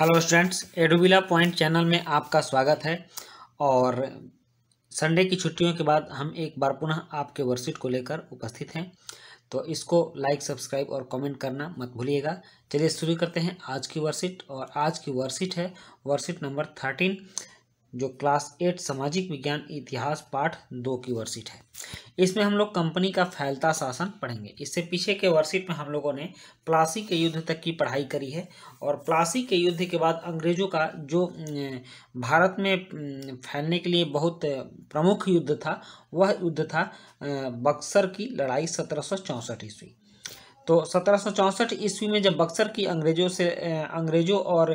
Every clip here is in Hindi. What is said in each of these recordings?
हेलो स्टूडेंट्स एडुबिला पॉइंट चैनल में आपका स्वागत है और संडे की छुट्टियों के बाद हम एक बार पुनः आपके वर्कशीट को लेकर उपस्थित हैं तो इसको लाइक सब्सक्राइब और कमेंट करना मत भूलिएगा चलिए शुरू करते हैं आज की वर्कशीट और आज की वर्कशीट है वर्कशीट नंबर थर्टीन जो क्लास एट सामाजिक विज्ञान इतिहास पाठ दो की वर्षीट है इसमें हम लोग कंपनी का फैलता शासन पढ़ेंगे इससे पीछे के वर्षीट में हम लोगों ने प्लासी के युद्ध तक की पढ़ाई करी है और प्लासी के युद्ध के बाद अंग्रेजों का जो अं, भारत में अं, फैलने के लिए बहुत प्रमुख युद्ध था वह युद्ध था अं, बक्सर की लड़ाई सत्रह सौ ईस्वी तो सत्रह ईस्वी में जब बक्सर की अंग्रेजों से अंग्रेजों और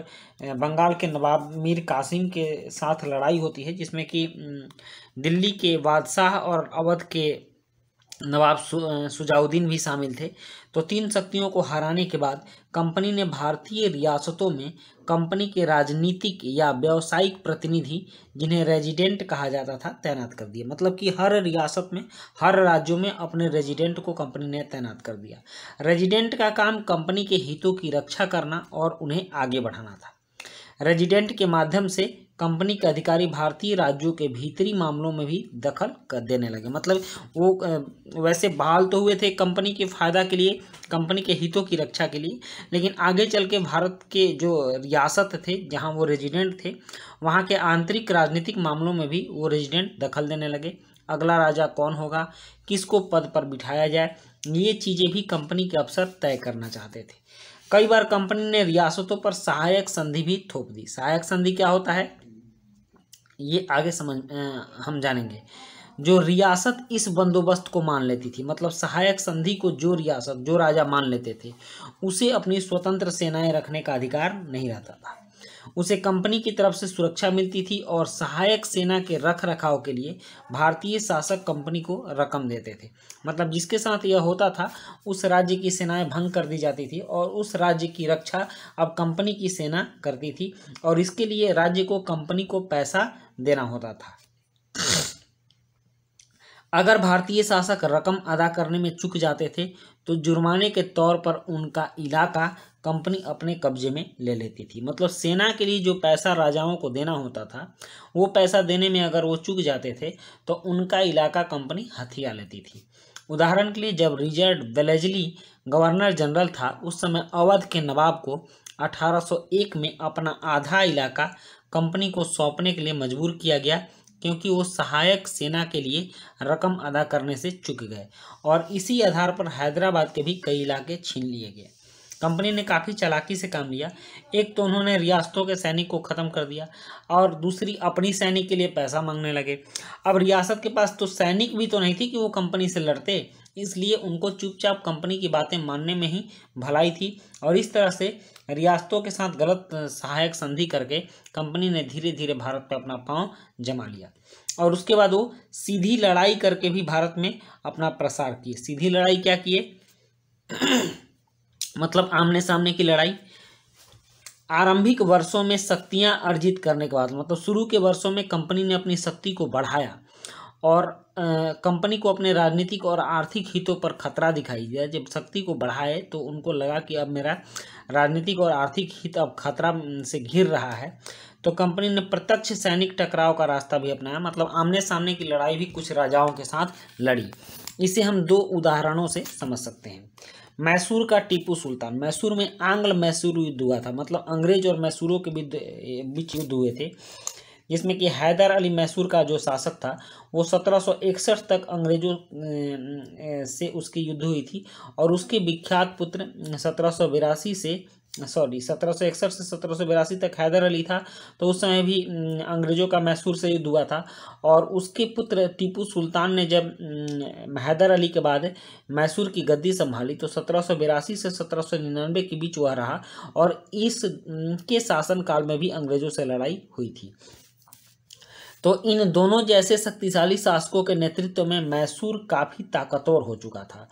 बंगाल के नवाब मीर कासिम के साथ लड़ाई होती है जिसमें कि दिल्ली के बादशाह और अवध के नवाब सुजाउद्दीन भी शामिल थे तो तीन शक्तियों को हराने के बाद कंपनी ने भारतीय रियासतों में कंपनी के राजनीतिक या व्यावसायिक प्रतिनिधि जिन्हें रेजिडेंट कहा जाता था तैनात कर दिया मतलब कि हर रियासत में हर राज्यों में अपने रेजिडेंट को कंपनी ने तैनात कर दिया रेजिडेंट का काम कंपनी के हितों की रक्षा करना और उन्हें आगे बढ़ाना था रेजिडेंट के माध्यम से कंपनी के अधिकारी भारतीय राज्यों के भीतरी मामलों में भी दखल कर देने लगे मतलब वो वैसे बहाल तो हुए थे कंपनी के फ़ायदा के लिए कंपनी के हितों की रक्षा के लिए लेकिन आगे चल के भारत के जो रियासत थे जहाँ वो रेजिडेंट थे वहाँ के आंतरिक राजनीतिक मामलों में भी वो रेजिडेंट दखल देने लगे अगला राजा कौन होगा किसको पद पर बिठाया जाए ये चीज़ें भी कंपनी के अफसर तय करना चाहते थे कई बार कंपनी ने रियासतों पर सहायक संधि भी थोप दी सहायक संधि क्या होता है ये आगे समझ आ, हम जानेंगे जो रियासत इस बंदोबस्त को मान लेती थी मतलब सहायक संधि को जो रियासत जो राजा मान लेते थे उसे अपनी स्वतंत्र सेनाएं रखने का अधिकार नहीं रहता था उसे कंपनी की तरफ से सुरक्षा मिलती थी और सहायक सेना के रख रखाव के लिए भारतीय शासक कंपनी को रकम देते थे मतलब जिसके साथ यह होता था उस राज्य की सेनाएं भंग कर दी जाती थी और उस राज्य की रक्षा अब कंपनी की सेना करती थी और इसके लिए राज्य को कंपनी को पैसा देना होता था अगर भारतीय शासक रकम अदा करने में चुक जाते थे तो जुर्माने के तौर पर उनका इलाका कंपनी अपने कब्जे में ले लेती थी मतलब सेना के लिए जो पैसा राजाओं को देना होता था वो पैसा देने में अगर वो चुक जाते थे तो उनका इलाका कंपनी हथिया लेती थी उदाहरण के लिए जब रिजर्ड वेलेजली गवर्नर जनरल था उस समय अवध के नवाब को 1801 में अपना आधा इलाका कंपनी को सौंपने के लिए मजबूर किया गया क्योंकि वो सहायक सेना के लिए रकम अदा करने से चुक गए और इसी आधार पर हैदराबाद के भी कई इलाके छीन लिए गए कंपनी ने काफ़ी चलाकी से काम लिया एक तो उन्होंने रियासतों के सैनिक को ख़त्म कर दिया और दूसरी अपनी सैनिक के लिए पैसा मांगने लगे अब रियासत के पास तो सैनिक भी तो नहीं थी कि वो कंपनी से लड़ते इसलिए उनको चुपचाप कंपनी की बातें मानने में ही भलाई थी और इस तरह से रियासतों के साथ गलत सहायक संधि करके कंपनी ने धीरे धीरे भारत पर अपना पाँव जमा लिया और उसके बाद वो सीधी लड़ाई करके भी भारत में अपना प्रसार किए सीधी लड़ाई क्या किए मतलब आमने सामने की लड़ाई आरंभिक वर्षों में शक्तियां अर्जित करने के बाद मतलब शुरू के वर्षों में कंपनी ने अपनी शक्ति को बढ़ाया और कंपनी को अपने राजनीतिक और आर्थिक हितों पर खतरा दिखाई दिया जब शक्ति को बढ़ाए तो उनको लगा कि अब मेरा राजनीतिक और आर्थिक हित अब खतरा से घिर रहा है तो कंपनी ने प्रत्यक्ष सैनिक टकराव का रास्ता भी अपनाया मतलब आमने सामने की लड़ाई भी कुछ राजाओं के साथ लड़ी इसे हम दो उदाहरणों से समझ सकते हैं मैसूर का टीपू सुल्तान मैसूर में आंग्ल मैसूर युद्ध हुआ था मतलब अंग्रेज और मैसूरों के बीच युद्ध हुए थे जिसमें कि हैदर अली मैसूर का जो शासक था वो 1761 तक अंग्रेजों से उसकी युद्ध हुई थी और उसके विख्यात पुत्र सत्रह से सॉरी सत्रह सौ इकसठ से सत्रह सौ बिरासी तक हैदर अली था तो उस समय भी अंग्रेजों का मैसूर से युद्ध हुआ था और उसके पुत्र टीपू सुल्तान ने जब हैदर अली के बाद मैसूर की गद्दी संभाली तो सत्रह सौ बिरासी से सत्रह सौ निन्यानवे के बीच हुआ रहा और इस के शासनकाल में भी अंग्रेजों से लड़ाई हुई थी तो इन दोनों जैसे शक्तिशाली शासकों के नेतृत्व में मैसूर काफ़ी ताकतवर हो चुका था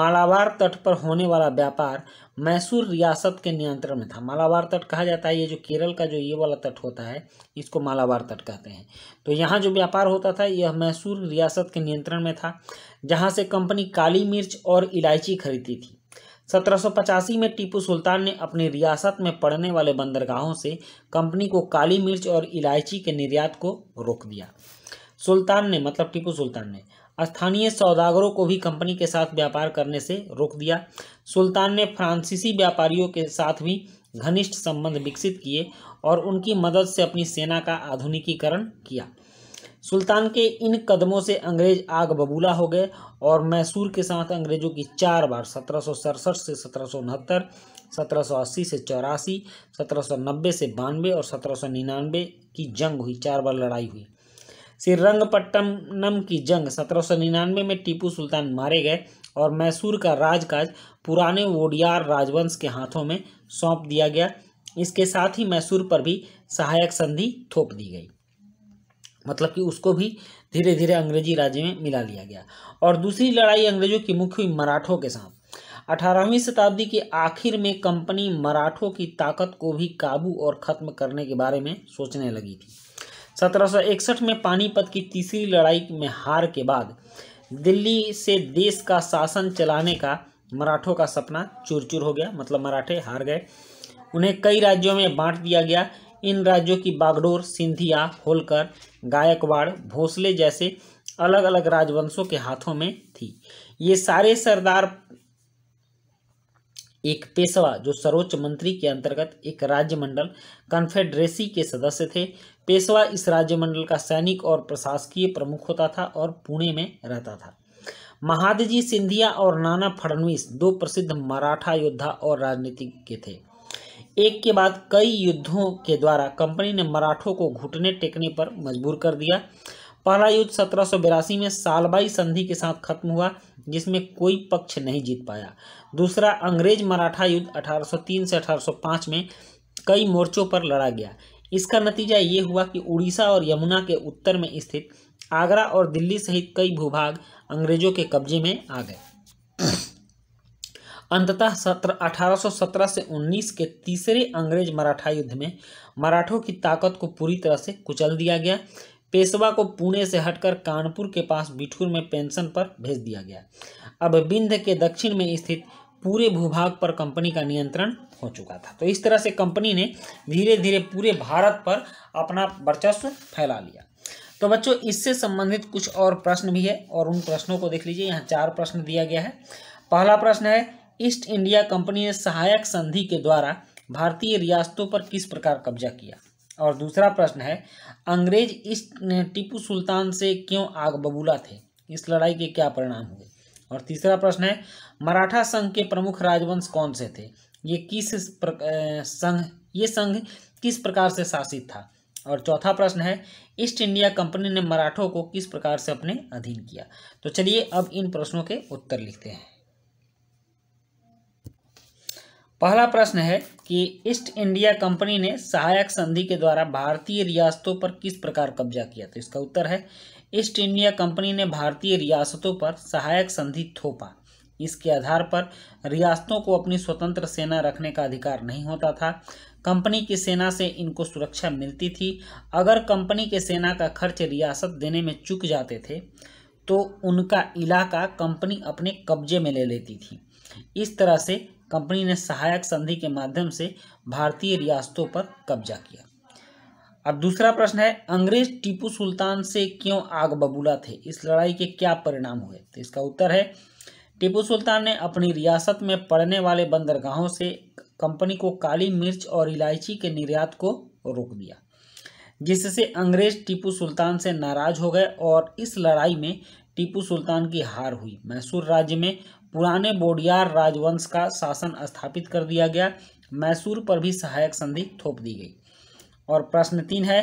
मालाबार तट पर होने वाला व्यापार मैसूर रियासत के नियंत्रण में था मालाबार तट कहा जाता है ये जो केरल का जो ये वाला तट होता है इसको मालाबार तट कहते हैं तो यहाँ जो व्यापार होता था यह मैसूर रियासत के नियंत्रण में था जहाँ से कंपनी काली मिर्च और इलायची खरीदती थी सत्रह में टीपू सुल्तान ने अपनी रियासत में पड़ने वाले बंदरगाहों से कंपनी को काली मिर्च और इलायची के निर्यात को रोक दिया सुल्तान ने मतलब टीपू सुल्तान ने स्थानीय सौदागरों को भी कंपनी के साथ व्यापार करने से रोक दिया सुल्तान ने फ्रांसीसी व्यापारियों के साथ भी घनिष्ठ संबंध विकसित किए और उनकी मदद से अपनी सेना का आधुनिकीकरण किया सुल्तान के इन कदमों से अंग्रेज आग बबूला हो गए और मैसूर के साथ अंग्रेजों की चार बार सत्रह से सत्रह 1780 से चौरासी 1790 से बानवे और 1799 की जंग हुई चार बार लड़ाई हुई श्रीरंगपट्टनम की जंग 1799 में टीपू सुल्तान मारे गए और मैसूर का राजकाज पुराने वोडियार राजवंश के हाथों में सौंप दिया गया इसके साथ ही मैसूर पर भी सहायक संधि थोप दी गई मतलब कि उसको भी धीरे धीरे अंग्रेजी राज्य में मिला लिया गया और दूसरी लड़ाई अंग्रेजों की मुख्य हुई मराठों के साथ अठारहवीं शताब्दी के आखिर में कंपनी मराठों की ताकत को भी काबू और ख़त्म करने के बारे में सोचने लगी थी 1761 में पानीपत की तीसरी लड़ाई में हार के बाद दिल्ली से देश का शासन चलाने का मराठों का सपना चूर चूर हो गया मतलब मराठे हार गए उन्हें कई राज्यों में बांट दिया गया इन राज्यों की बागडोर सिंधिया होलकर गायकवाड़ भोसले जैसे अलग अलग राजवंशों के हाथों में थी ये सारे सरदार एक पेशवा जो सर्वोच्च मंत्री के अंतर्गत एक राज्यमंडल कन्फेडरेसी के सदस्य थे पेशवा इस राज्यमंडल का सैनिक और प्रशासकीय प्रमुख होता था और पुणे में रहता था महादजी सिंधिया और नाना फडणवीस दो प्रसिद्ध मराठा योद्धा और राजनीतिज्ञ थे एक के बाद कई युद्धों के द्वारा कंपनी ने मराठों को घुटने टेकने पर मजबूर कर दिया पहला युद्ध सत्रह में सालबाई संधि के साथ खत्म हुआ जिसमें कोई पक्ष नहीं जीत पाया दूसरा अंग्रेज मराठा युद्ध 1803 से 1805 में कई मोर्चों पर लड़ा गया इसका नतीजा ये हुआ कि उड़ीसा और यमुना के उत्तर में स्थित आगरा और दिल्ली सहित कई भूभाग अंग्रेजों के कब्जे में आ गए अंततः सत्र अठारह से 19 के तीसरे अंग्रेज मराठा युद्ध में मराठों की ताकत को पूरी तरह से कुचल दिया गया पेशवा को पुणे से हटकर कानपुर के पास बिठूर में पेंशन पर भेज दिया गया अब बिंध के दक्षिण में स्थित पूरे भूभाग पर कंपनी का नियंत्रण हो चुका था तो इस तरह से कंपनी ने धीरे धीरे पूरे भारत पर अपना वर्चस्व फैला लिया तो बच्चों इससे संबंधित कुछ और प्रश्न भी है और उन प्रश्नों को देख लीजिए यहाँ चार प्रश्न दिया गया है पहला प्रश्न है ईस्ट इंडिया कंपनी ने सहायक संधि के द्वारा भारतीय रियासतों पर किस प्रकार कब्जा किया और दूसरा प्रश्न है अंग्रेज इस टीपू सुल्तान से क्यों आग बबूला थे इस लड़ाई के क्या परिणाम हुए और तीसरा प्रश्न है मराठा संघ के प्रमुख राजवंश कौन से थे ये किस संघ ये संघ किस प्रकार से शासित था और चौथा प्रश्न है ईस्ट इंडिया कंपनी ने मराठों को किस प्रकार से अपने अधीन किया तो चलिए अब इन प्रश्नों के उत्तर लिखते हैं पहला प्रश्न है कि ईस्ट इंडिया कंपनी ने सहायक संधि के द्वारा भारतीय रियासतों पर किस प्रकार कब्जा किया तो इसका उत्तर है ईस्ट इंडिया कंपनी ने भारतीय रियासतों पर सहायक संधि थोपा इसके आधार पर रियासतों को अपनी स्वतंत्र सेना रखने का अधिकार नहीं होता था कंपनी की सेना से इनको सुरक्षा मिलती थी अगर कंपनी के सेना का खर्च रियासत देने में चुक जाते थे तो उनका इलाका कंपनी अपने कब्जे में ले लेती थी इस तरह से कंपनी ने सहायक संधि के माध्यम से भारतीय रियासतों पर कब्जा किया अब दूसरा प्रश्न है अंग्रेज टीपू सुल्तान से क्यों आग बबूला थे इस लड़ाई के क्या परिणाम हुए तो इसका उत्तर है टीपू सुल्तान ने अपनी रियासत में पड़ने वाले बंदरगाहों से कंपनी को काली मिर्च और इलायची के निर्यात को रोक दिया जिससे अंग्रेज टीपू सुल्तान से नाराज हो गए और इस लड़ाई में टीपू सुल्तान की हार हुई मैसूर राज्य में पुराने बोडियार राजवंश का शासन स्थापित कर दिया गया मैसूर पर भी सहायक संधि थोप दी गई और प्रश्न तीन है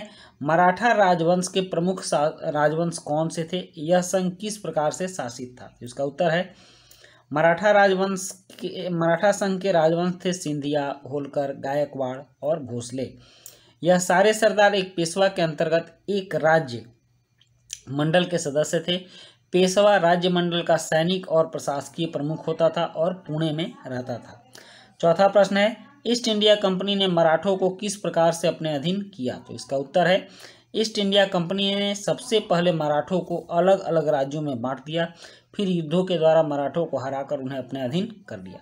मराठा राजवंश के प्रमुख राजवंश कौन से थे यह संघ किस प्रकार से शासित था इसका उत्तर है मराठा राजवंश के मराठा संघ के राजवंश थे सिंधिया होलकर गायकवाड़ और भोसले यह सारे सरदार एक पेशवा के अंतर्गत एक राज्य मंडल के सदस्य थे पेशवा राज्यमंडल का सैनिक और प्रशासकीय प्रमुख होता था और पुणे में रहता था चौथा प्रश्न है ईस्ट इंडिया कंपनी ने मराठों को किस प्रकार से अपने अधीन किया तो इसका उत्तर है ईस्ट इंडिया कंपनी ने सबसे पहले मराठों को अलग अलग राज्यों में बांट दिया फिर युद्धों के द्वारा मराठों को हराकर उन्हें अपने अधीन कर लिया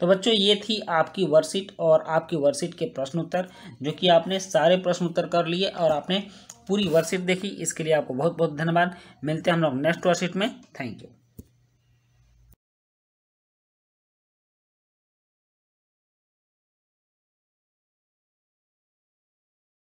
तो बच्चों ये थी आपकी वर्षिट और आपकी वर्षिट के प्रश्न उत्तर जो कि आपने सारे प्रश्न उत्तर कर लिए और आपने पूरी वर्कशीट देखी इसके लिए आपको बहुत बहुत धन्यवाद मिलते हैं हम लोग नेक्स्ट वर्कशीट में थैंक यू